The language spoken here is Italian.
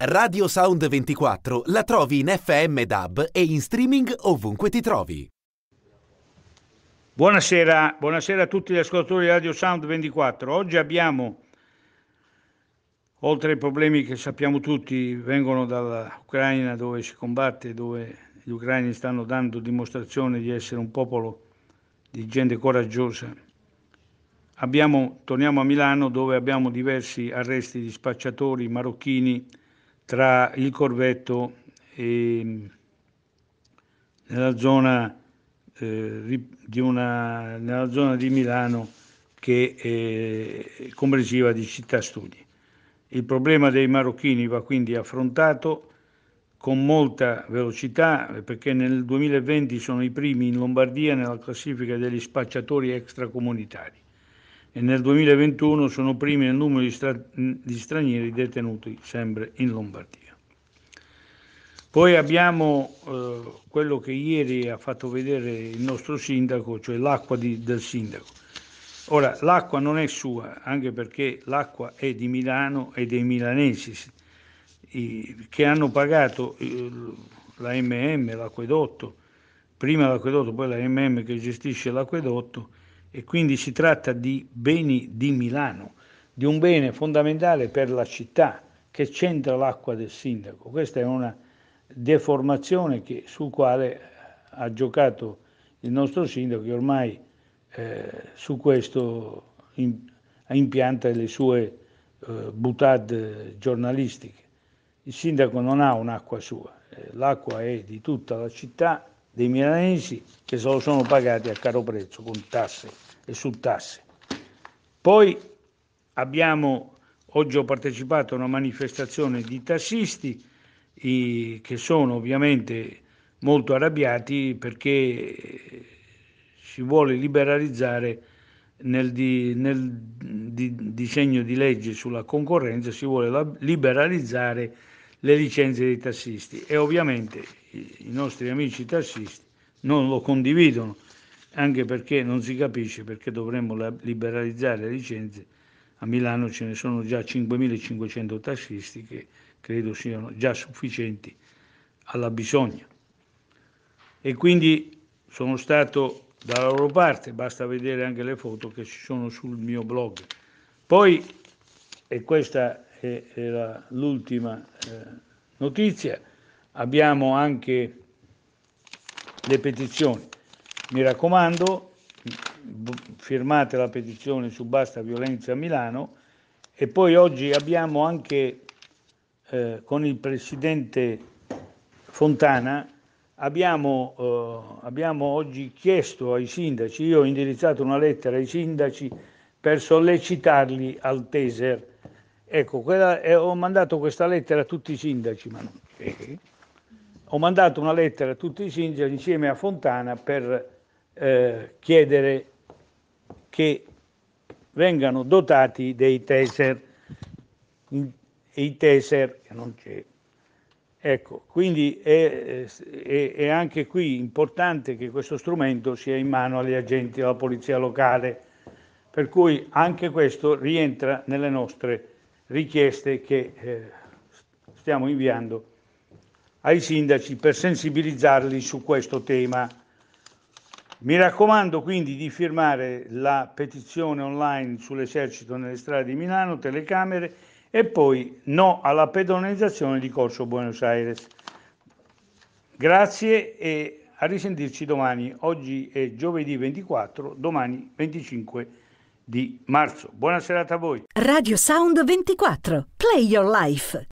Radio Sound 24 la trovi in FM DAB e in streaming ovunque ti trovi. Buonasera, buonasera a tutti gli ascoltatori di Radio Sound 24. Oggi abbiamo, oltre ai problemi che sappiamo tutti, vengono dall'Ucraina dove si combatte, dove gli ucraini stanno dando dimostrazione di essere un popolo di gente coraggiosa. Abbiamo, torniamo a Milano dove abbiamo diversi arresti di spacciatori marocchini tra il Corvetto e mm, nella zona, eh, di, una, nella zona di Milano che è comprensiva di città studi. Il problema dei marocchini va quindi affrontato con molta velocità perché nel 2020 sono i primi in Lombardia nella classifica degli spacciatori extracomunitari e nel 2021 sono primi nel numero di, stra- di stranieri detenuti sempre in Lombardia. Poi abbiamo eh, quello che ieri ha fatto vedere il nostro sindaco, cioè l'acqua di, del sindaco. Ora, l'acqua non è sua, anche perché l'acqua è di Milano e dei milanesi eh, che hanno pagato eh, la MM, l'acquedotto, prima l'acquedotto, poi la MM che gestisce l'acquedotto, e quindi si tratta di beni di Milano, di un bene fondamentale per la città che c'entra l'acqua del sindaco. Questa è una deformazione che, sul quale eh, ha giocato il nostro sindaco che ormai eh, su questo in, impianta le sue eh, butade giornalistiche. Il sindaco non ha un'acqua sua, eh, l'acqua è di tutta la città dei milanesi che se lo sono pagati a caro prezzo con tasse e subtasse. Poi abbiamo, oggi ho partecipato a una manifestazione di tassisti i, che sono ovviamente molto arrabbiati perché si vuole liberalizzare nel, di, nel di, disegno di legge sulla concorrenza, si vuole la, liberalizzare le licenze dei tassisti e ovviamente i nostri amici tassisti non lo condividono, anche perché non si capisce perché dovremmo liberalizzare le licenze. A Milano ce ne sono già 5.500 tassisti che credo siano già sufficienti alla bisogna. E quindi sono stato dalla loro parte, basta vedere anche le foto che ci sono sul mio blog. Poi, e questa eh, era l'ultima eh, notizia. Abbiamo anche le petizioni. Mi raccomando, firmate la petizione su Basta Violenza a Milano e poi oggi abbiamo anche eh, con il Presidente Fontana, abbiamo, eh, abbiamo oggi chiesto ai sindaci, io ho indirizzato una lettera ai sindaci per sollecitarli al Teser Ecco, quella, eh, ho mandato questa lettera a tutti i sindaci, ma non, eh, ho mandato una lettera a tutti i sindaci insieme a Fontana per eh, chiedere che vengano dotati dei teser. taser, i teser, che non c'è. Ecco, quindi è, è, è, anche qui importante che questo strumento sia in mano agli agenti della polizia locale, per cui anche questo rientra nelle nostre richieste che eh, stiamo inviando ai sindaci per sensibilizzarli su questo tema. Mi raccomando quindi di firmare la petizione online sull'esercito nelle strade di Milano, telecamere e poi no alla pedonalizzazione di Corso Buenos Aires. Grazie e a risentirci domani. Oggi è giovedì 24, domani 25 di marzo. Buona serata a voi. Radio Sound 24. Play Your Life.